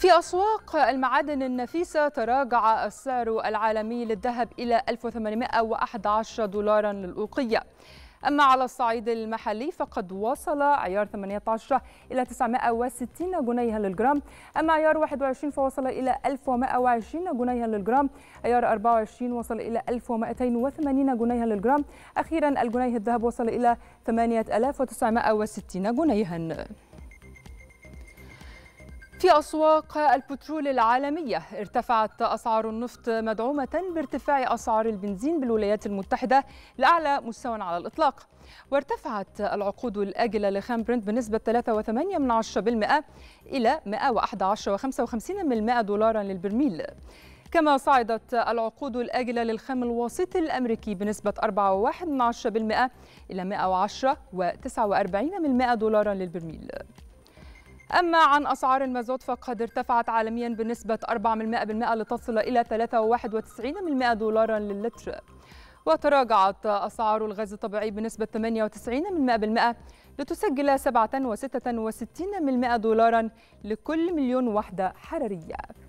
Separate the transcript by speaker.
Speaker 1: في أسواق المعادن النفيسة تراجع السعر العالمي للذهب إلى 1811 دولارا للأوقية أما على الصعيد المحلي فقد وصل عيار 18 إلى 960 جنيها للجرام أما عيار 21 فوصل إلى 1120 جنيها للجرام عيار 24 وصل إلى 1280 جنيها للجرام أخيرا الجنيه الذهب وصل إلى 8960 جنيها في أسواق البترول العالمية ارتفعت أسعار النفط مدعومة بارتفاع أسعار البنزين بالولايات المتحدة لأعلى مستوى على الإطلاق وارتفعت العقود الآجلة لخام برنت بنسبة 3.8% إلى 111.55 دولارا للبرميل كما صعدت العقود الآجلة للخام الوسيط الأمريكي بنسبة 4.1% إلى 110.49 دولارا للبرميل أما عن أسعار المازوت فقد ارتفعت عالميا بنسبة 4% لتصل إلى 93% دولارا للتر وتراجعت أسعار الغاز الطبيعي بنسبة 98% لتسجل 67% دولارا لكل مليون وحدة حرارية